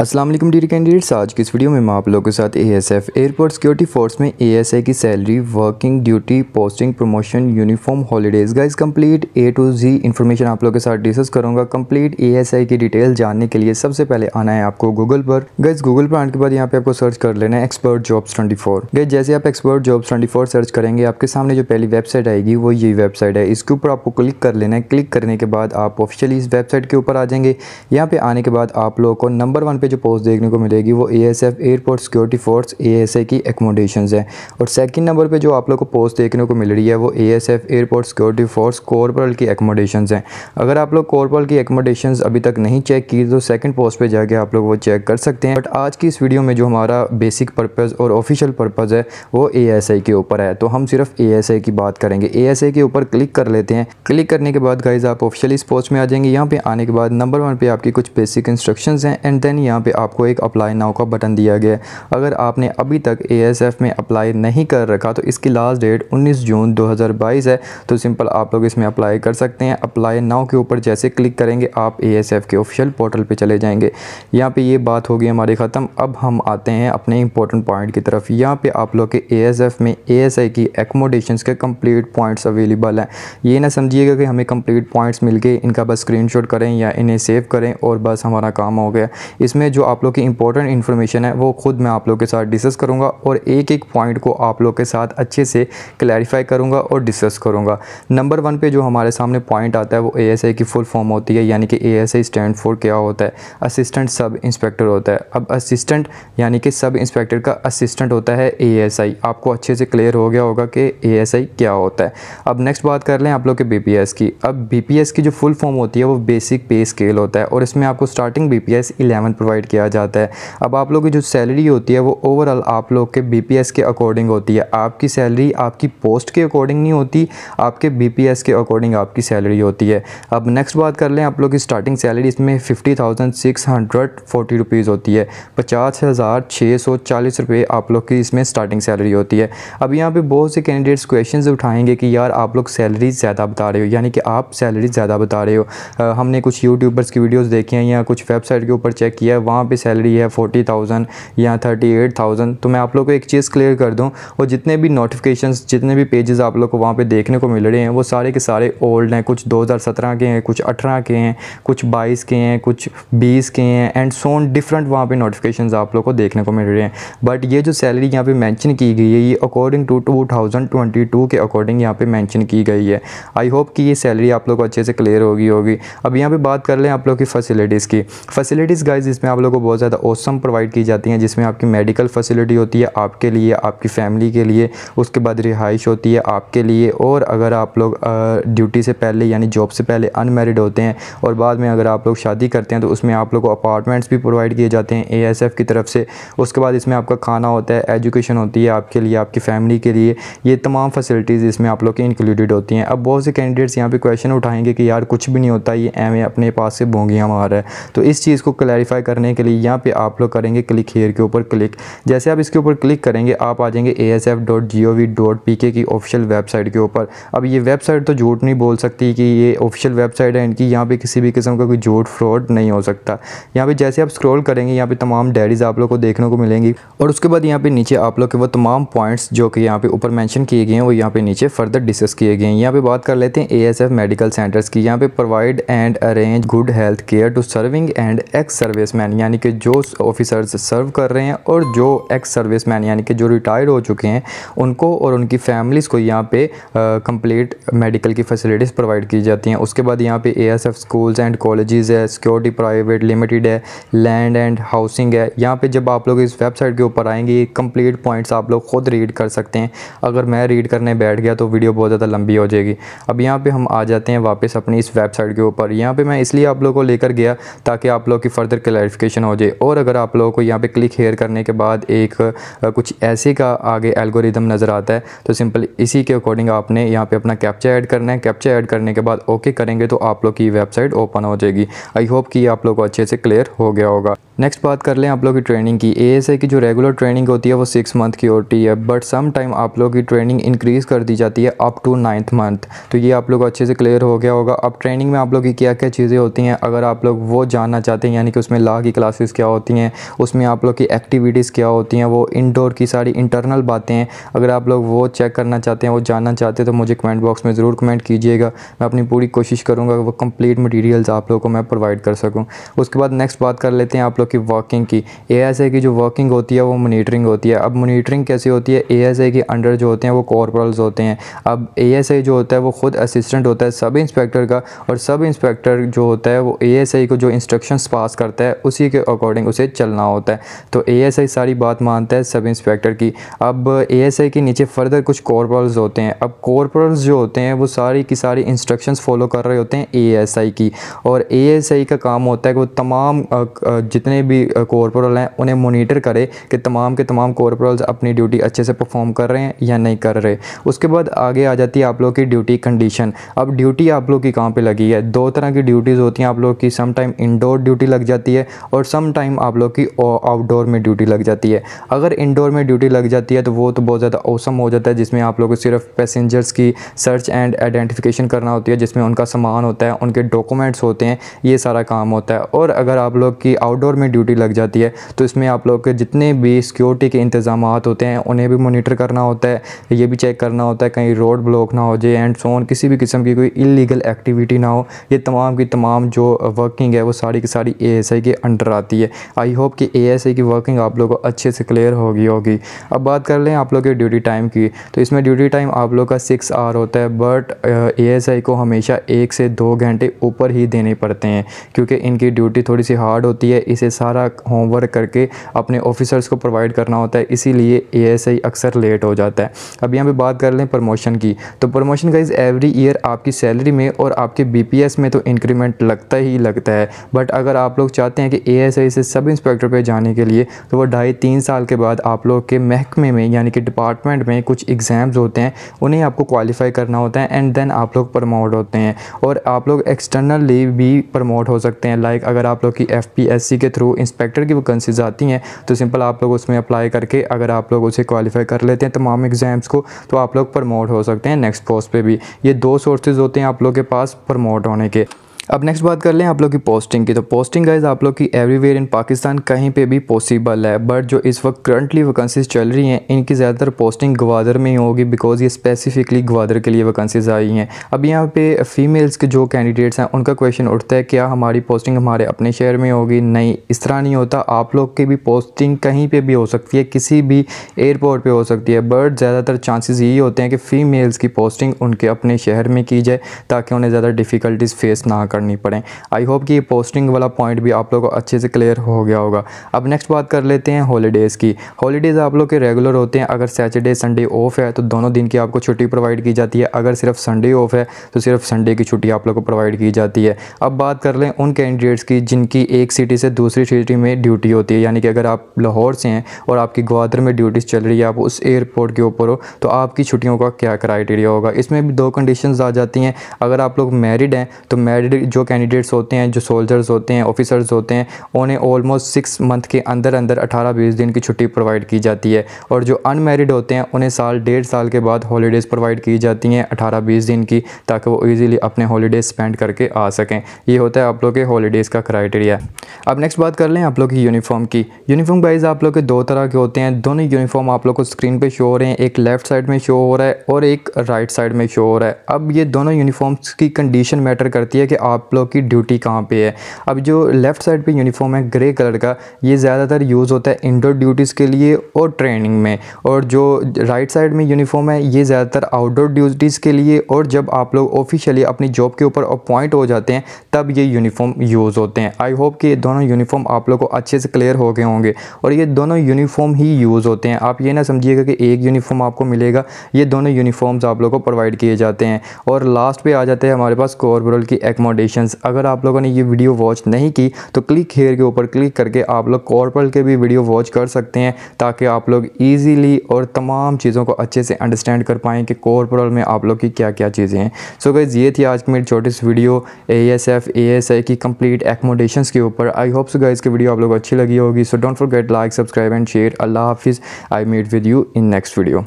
Aslam dear candidates आज की इस वीडियो में मैं आप लोगों के साथ एएसएफ एयरपोर्ट सिक्योरिटी फोर्स में एएसए की salary working duty posting promotion uniform holidays का complete A to Z information आप लोगों के साथ डिस्कस करूंगा कंप्लीट एएसए की डिटेल जानने के लिए सबसे पहले आना है आपको गूगल पर गैस गूगल पर आने के बाद यहाँ पे आपको सर्च कर लेना है एक्सपर्ट जॉब्स ट्वेंटी फोर जैसे आप expert jobs twenty four search करेंगे आपके सामने जो पहली वेबसाइट आएगी वो यही वेबसाइट है इसके ऊपर आपको क्लिक कर लेना है क्लिक करने के बाद आप ऑफिशियली इस वेबसाइट के ऊपर आ जाएंगे यहाँ पे आने के बाद आप लोगों को नंबर वन पे जो पोस्ट देखने को मिलेगी वो A S F airport security force A S A की एकोमोडेशन है और सेकंड नंबर पे जो आप लोग को पोस्ट देखने को मिल रही है वो A S F airport security force corporal की एकोमोडेशन है अगर आप लोग कॉरपोरल की एकोमोडेशन अभी तक नहीं चेक की तो सेकेंड पोस्ट पर जाके आप लोग वो चेक कर सकते हैं बट आज की इस वीडियो में जो हमारा बेसिक पर्पज़ और ऑफिशियल पर्पज़ है वो ए एस आई के ऊपर है तो हम सिर्फ ए एस आई की बात करेंगे ए एस आई के ऊपर क्लिक कर लेते हैं क्लिक करने के बाद गाइज आप ऑफिशियल इस पोस्ट में आ जाएंगे यहाँ पे आने के बाद नंबर वन पे आपकी कुछ बेसिक इंस्ट्रक्शंस हैं एंड देन यहाँ यहाँ पे आपको एक अप्लाई नाउ का बटन दिया गया है अगर आपने अभी तक एएसएफ में अप्लाई नहीं कर रखा तो इसकी लास्ट डेट 19 जून 2022 है तो सिंपल आप लोग इसमें अप्लाई कर सकते हैं अप्लाई नाउ के ऊपर जैसे क्लिक करेंगे आप एएसएफ के ऑफिशियल पोर्टल पर चले जाएंगे यहाँ पर ये बात होगी हमारी ख़त्म अब हम आते हैं अपने इंपॉर्टेंट पॉइंट की तरफ यहाँ पर आप लोग के ए में ए की एकोमोडेशन के कम्प्लीट पॉइंट्स अवेलेबल हैं ये ना समझिएगा कि हमें कम्प्लीट पॉइंट्स मिल गए इनका बस स्क्रीनशॉट करें या इन्हें सेव करें और बस हमारा काम हो गया इसमें में जो आप लोग की इंपॉर्टेंट इन्फॉर्मेशन है वो खुद मैं आप लोग के साथ डिस्कस करूँगा और एक एक पॉइंट को आप लोग के साथ अच्छे से क्लैरिफाई करूँगा और डिस्कस करूँगा नंबर वन पे जो हमारे सामने पॉइंट आता है वो ए की फुल फॉर्म होती है यानी कि ए स्टैंड फोर क्या होता है असिस्टेंट सब इंस्पेक्टर होता है अब असिस्टेंट यानी कि सब इंस्पेक्टर का असिस्टेंट होता है ए आपको अच्छे से क्लियर हो गया होगा कि ए क्या होता है अब नेक्स्ट बात कर लें आप लोग के बी की अब बी की जो फुल फॉर्म होती है वो बेसिक पे स्केल होता है और इसमें आपको starting B P provide provide किया जाता है अब आप लोग की जो सैलरी होती है वो ओवरऑल आप लोग के बी के अकॉर्डिंग होती है आपकी सैलरी आपकी पोस्ट के अकॉर्डिंग नहीं होती आपके बी के अकॉर्डिंग आपकी सैलरी होती है अब नेक्स्ट बात कर लें आप लोग की स्टार्टिंग सैलरी इसमें fifty thousand hundred forty rupees होती है पचास हज़ार सौ चालीस आप लोग की इसमें स्टार्टिंग सैलरी होती है अब यहाँ पर बहुत से कैंडिडेट्स क्वेश्चन उठाएंगे कि यार आप लोग सैलरी ज़्यादा बता रहे हो यानी कि आप सैलरी ज़्यादा बता रहे हो आ, हमने कुछ यूट्यूबर्स की वीडियोज़ देखी हैं या कुछ वेबसाइट के ऊपर चेक किया है वहाँ पे सैलरी है फोर्टी थाउजेंड या थर्टी एट थाउजेंड तो मैं आप लोग को एक चीज़ क्लियर कर दूँ और जितने भी नोटिफिकेशन जितने भी पेजेस आप लोग को वहाँ पर देखने को मिल रहे हैं वो सारे के सारे ओल्ड हैं कुछ दो के हैं कुछ अठारह के हैं कुछ बाईस के हैं कुछ बीस के हैं एंड सोन डिफरेंट वहाँ पर नोटिफिकेशन आप लोग को देखने को मिल रहे हैं बट ये जो सैलरी यहाँ पर मैंशन की गई है ये according to two thousand twenty two के अकॉर्डिंग यहाँ पे मैंशन की गई है आई होप कि ये सैलरी आप लोग को अच्छे से क्लियर होगी होगी अब यहाँ पे बात कर लें आप लोग की फैसिलिटीज़ की फैसिलिटीज़ गाइज इसमें इसमें आप लोगों को बहुत ज़्यादा औसम प्रोवाइड की जाती हैं जिसमें आपकी मेडिकल फैसिलिटी होती है आपके लिए आपकी फ़ैमिली के लिए उसके बाद रिहाइश होती है आपके लिए और अगर आप लोग ड्यूटी से पहले यानी जॉब से पहले अनमेरिड होते हैं और बाद में अगर आप लोग शादी करते हैं तो उसमें आप लोग को अपार्टमेंट्स भी प्रोवाइड किए जाते हैं ए की तरफ से उसके बाद इसमें आपका खाना होता है एजुकेशन होती है आपके लिए आपकी फ़ैमिली के लिए ये तमाम फैसिलिटीज़ इसमें आप लोग की इंक्लूडेड होती हैं अब बहुत से कैंडिडेट्स यहाँ पे क्वेश्चन उठाएंगे कि यार कुछ भी नहीं होता ये एम अपने पास से भोंगियाँ मार रहा है तो इस चीज़ को क्लैरिफाई कर करने के लिए यहाँ पे आप लोग करेंगे क्लिक हेयर के ऊपर क्लिक जैसे आप इसके ऊपर क्लिक करेंगे आप आ जाएंगे ए की ऑफिशियल वेबसाइट के ऊपर अब ये वेबसाइट तो झूठ नहीं बोल सकती कि ये ऑफिशियल वेबसाइट है इनकी यहाँ पे किसी भी किस्म का कोई झूठ फ्रॉड नहीं हो सकता यहाँ पे जैसे आप स्क्रॉल करेंगे यहाँ पे तमाम डायरीज आप लोग को देखने को मिलेंगी और उसके बाद यहाँ पे नीचे आप लोग के वो तमाम पॉइंट्स जो कि यहाँ पे ऊपर मैंशन किए गए हैं वो यहाँ पे नीचे फर्दर डिस्कस किए गए हैं यहाँ पे बात कर लेते हैं ए मेडिकल सेंटर्स की यहाँ पे provide and arrange good health care to serving and ex service serviceman यानी कि जो ऑफिसर्स सर्व कर रहे हैं और जो एक्स सर्विसमैन यानी कि जो रिटायर्ड हो चुके हैं उनको और उनकी फैमिलीज़ को यहाँ पे कंप्लीट मेडिकल की फैसिलिटीज़ प्रोवाइड की जाती हैं उसके बाद यहाँ पे एएसएफ स्कूल्स एंड कॉलेजेस है सिक्योरिटी प्राइवेट लिमिटेड है लैंड एंड हाउसिंग है यहाँ पर जब आप लोग इस वेबसाइट के ऊपर आएंगे कंप्लीट पॉइंट्स आप लोग ख़ुद रीड कर सकते हैं अगर मैं रीड करने बैठ गया तो वीडियो बहुत ज़्यादा लंबी हो जाएगी अब यहाँ पर हम आ जाते हैं वापस अपनी इस वेबसाइट के ऊपर यहाँ पर मैं इसलिए आप लोग को लेकर गया ताकि आप लोग की फ़र्दर क्लैरिफिक नोटिफिकेशन हो जाए और अगर आप लोगों को यहाँ पे क्लिक हेयर करने के बाद एक कुछ ऐसे का आगे एल्गोरिदम नज़र आता है तो सिंपल इसी के अकॉर्डिंग आपने यहाँ पे अपना कैप्चा ऐड करना है कैप्चा ऐड करने के बाद ओके करेंगे तो आप लोग की वेबसाइट ओपन हो जाएगी आई होप कि आप लोग को अच्छे से क्लियर हो गया होगा नेक्स्ट बात कर लें आप लोग की ट्रेनिंग की ए की जो रेगुलर ट्रेनिंग होती है वो सिक्स मंथ की होती है बट सम टाइम आप लोग की ट्रेनिंग इंक्रीज़ कर दी जाती है अप टू नाइन्थ मंथ तो ये आप लोग अच्छे से क्लियर हो गया होगा अब ट्रेनिंग में आप लोग की क्या क्या चीज़ें होती हैं अगर आप लोग वो जानना चाहते हैं यानी कि उसमें ला की क्लासेस क्या होती हैं उसमें आप लोग की एक्टिविटीज़ क्या होती हैं वो इनडोर की सारी इंटरनल बातें हैं अगर आप लोग वो चेक करना चाहते हैं वो जानना चाहते हैं तो मुझे कमेंट बॉक्स में ज़रूर कमेंट कीजिएगा मैं अपनी पूरी कोशिश करूँगा वो कम्प्लीट मटीरियल्स आप लोग को मैं प्रोवाइड कर सकूँ उसके बाद नेक्स्ट बात कर लेते हैं आप लोग कि वर्किंग की ए की जो वर्किंग होती है वो मोनीटरिंग होती है अब मोनीटरिंग कैसे होती है ए के अंडर जो होते हैं वो कॉर्पोरल्स होते हैं अब ए जो होता है वो खुद असिस्टेंट होता है सब इंस्पेक्टर का और सब इंस्पेक्टर जो होता है वो ए को जो इंस्ट्रक्शन पास करता है उसी के अकॉर्डिंग उसे चलना होता है तो ए सारी बात मानता है सब इंस्पेक्टर की अब ए के नीचे फर्दर कुछ कॉर्पोरल्स होते हैं अब कॉर्पोरल्स जो होते हैं वो सारी की सारी इंस्ट्रक्शंस फॉलो कर रहे होते हैं ए की और ए का काम होता है कि वो तमाम जितने जितने भी कॉरपोरल हैं उन्हें मोनीटर करे कि तमाम के तमाम कॉरपोरल्स अपनी ड्यूटी अच्छे से परफॉर्म कर रहे हैं या नहीं कर रहे उसके बाद आगे आ जाती है आप लोग की ड्यूटी कंडीशन अब ड्यूटी आप लोग की कहाँ पर लगी है दो तरह की ड्यूटीज़ होती हैं आप लोग की सम टाइम ड्यूटी लग जाती है और सम टाइम आप लोग की आउटडोर में ड्यूटी लग जाती है अगर इंडोर में ड्यूटी लग जाती है तो वो तो बहुत ज़्यादा औसम हो जाता है जिसमें आप लोग को सिर्फ पैसेंजर्स की सर्च एंड आइडेंटिफिकेशन करना होती है जिसमें उनका सामान होता है उनके डॉक्यूमेंट्स होते हैं ये सारा काम होता है और अगर आप लोग की आउटडोर में में ड्यूटी लग जाती है तो इसमें आप लोग के जितने भी सिक्योरिटी के इंतजाम होते हैं उन्हें भी मोनिटर करना होता है ये भी चेक करना होता है कहीं रोड ब्लॉक ना हो जाए एंड सोन किसी भी किस्म की कोई इलीगल एक्टिविटी ना हो ये तमाम की तमाम जो वर्किंग है वो सारी की सारी ए के अंडर आती है आई होप कि ए की वर्किंग आप लोग को अच्छे से क्लियर होगी होगी अब बात कर लें आप लोग के ड्यूटी टाइम की तो इसमें ड्यूटी टाइम आप लोग का सिक्स आवर होता है बट ए को हमेशा एक से दो घंटे ऊपर ही देने पड़ते हैं क्योंकि इनकी ड्यूटी थोड़ी सी हार्ड होती है इसे सारा होमवर्क करके अपने ऑफिसर्स को प्रोवाइड करना होता है इसीलिए एएसआई अक्सर लेट हो जाता है अब यहाँ पे बात कर लें प्रमोशन की तो प्रमोशन का एवरी ईयर आपकी सैलरी में और आपके बीपीएस में तो इंक्रीमेंट लगता ही लगता है बट अगर आप लोग चाहते हैं कि ए से सब इंस्पेक्टर पर जाने के लिए तो वो ढाई तीन साल के बाद आप लोग के महकमे में यानी कि डिपार्टमेंट में कुछ एग्ज़ाम्स होते हैं उन्हें आपको क्वालिफाई करना होता है एंड देन आप लोग प्रमोट होते हैं और आप लोग एक्सटर्नली भी प्रमोट हो सकते हैं लाइक like अगर आप लोग की एफ के थ्रू जो इंस्पेक्टर की वैकेंसीज आती हैं तो सिंपल आप लोग उसमें अप्लाई करके अगर आप लोग उसे क्वालिफाई कर लेते हैं तमाम एग्ज़ाम्स को तो आप लोग प्रमोट हो सकते हैं नेक्स्ट पोस्ट पर भी ये दो सोर्सेज होते हैं आप लोग के पास प्रमोट होने के अब नेक्स्ट बात कर लें आप लोग की पोस्टिंग की तो पोस्टिंग गाइज आप लोग की एवरीवेयर इन पाकिस्तान कहीं पे भी पॉसिबल है बट जो इस वक्त करंटली वैकेंसीज चल रही हैं इनकी ज़्यादातर पोस्टिंग ग्वादर में ही होगी बिकॉज ये स्पेसिफिकली ग्वादर के लिए वैकेंसीज आई हैं अब यहाँ पे फीमेल्स के जो कैंडिडेट्स हैं उनका क्वेश्चन उठता है क्या हमारी पोस्टिंग हमारे अपने शहर में होगी नहीं इस तरह नहीं होता आप लोग की भी पोस्टिंग कहीं पर भी हो सकती है किसी भी एयरपोर्ट पर हो सकती है बट ज़्यादातर चांसेज यही होते हैं कि फ़ीमेल्स की पोस्टिंग उनके अपने शहर में की जाए ताकि उन्हें ज़्यादा डिफ़िकल्टीज़ फेस ना करनी पड़े आई होप कि पोस्टिंग वाला पॉइंट भी आप लोग को अच्छे से क्लियर हो गया होगा अब नेक्स्ट बात कर लेते हैं हॉलीडेज़ की हॉलीडेज़ आप लोग के रेगुलर होते हैं अगर सैटरडे संडे ऑफ है तो दोनों दिन की आपको छुट्टी प्रोवाइड की जाती है अगर सिर्फ संडे ऑफ है तो सिर्फ संडे की छुट्टी आप लोग को प्रोवाइड की जाती है अब बात कर लें उन कैंडिडेट्स की जिनकी एक सिटी से दूसरी सिटी में ड्यूटी होती है यानी कि अगर आप लाहौर से हैं और आपकी ग्वादर में ड्यूटीज़ चल रही है आप उस एयरपोर्ट के ऊपर हो तो आपकी छुट्टियों का क्या क्राइटेरिया होगा इसमें भी दो कंडीशन आ जाती हैं अगर आप लोग मैरिड हैं तो मैरिड जो कैंडिडेट्स होते हैं जो सोल्जर्स होते हैं ऑफिसर्स होते हैं उन्हें ऑलमोस्ट सिक्स मंथ के अंदर अंदर अठारह बीस दिन की छुट्टी प्रोवाइड की जाती है और जो अनमेरिड होते हैं उन्हें साल डेढ़ साल के बाद हॉलीडेज़ प्रोवाइड की जाती हैं अठारह बीस दिन की ताकि वो ईज़िली अपने हॉलीडेज़ स्पेंड करके आ सकें ये होता है आप लोग के हॉलीडेज़ का क्राइटेरिया अब नेक्स्ट बात कर लें आप लोग की यूनिफॉर्म की यूनिफॉर्म वाइज आप लोग के दो तरह के होते हैं दोनों यूनिफॉर्म आप लोग को स्क्रीन पर शो हो रहे हैं एक लेफ्ट साइड में शो हो रहा है और एक राइट साइड में शो हो रहा है अब ये दोनों यूनिफॉर्म्स की कंडीशन मैटर करती है कि आप आप लोग की ड्यूटी कहाँ पे है अब जो लेफ़्ट साइड पे यूनिफॉर्म है ग्रे कलर का ये ज़्यादातर यूज़ होता है इंडोर ड्यूटीज़ के लिए और ट्रेनिंग में और जो राइट साइड में यूनिफॉर्म है ये ज़्यादातर आउटडोर ड्यूटीज़ के लिए और जब आप लोग ऑफिशियली अपनी जॉब के ऊपर अपॉइंट हो जाते हैं तब ये यूनिफॉर्म यूज़ होते हैं आई होप कि दोनों यूनिफॉर्म आप लोग को अच्छे से क्लियर हो गए होंगे और ये दोनों यूनिफॉर्म ही यूज़ होते हैं आप ये ना समझिएगा कि एक यूनिफॉर्म आपको मिलेगा ये दोनों यूनिफॉर्म्स आप लोग को प्रोवाइड किए जाते हैं और लास्ट पे आ जाते हैं हमारे पास कॉर्पोरल की एकोमोडेशन नोटिफिकेशंस अगर आप लोगों ने ये वीडियो वॉच नहीं की तो क्लिक हेयर के ऊपर क्लिक करके आप लोग कॉर्पल के भी वीडियो वॉच कर सकते हैं ताकि आप लोग ईजीली और तमाम चीज़ों को अच्छे से अंडरस्टैंड कर पाएँ कि कॉर्पोरल में आप लोग की क्या क्या चीज़ें हैं सो गैस ये थी आज की मेरी छोटी सी video A S F A S I की कम्प्लीट एकोमोडेशन के ऊपर आई होप सो गाइज़ की वीडियो आप लोग अच्छी लगी होगी so don't forget like subscribe and share अल्लाह हाफिज़ I meet with you in next video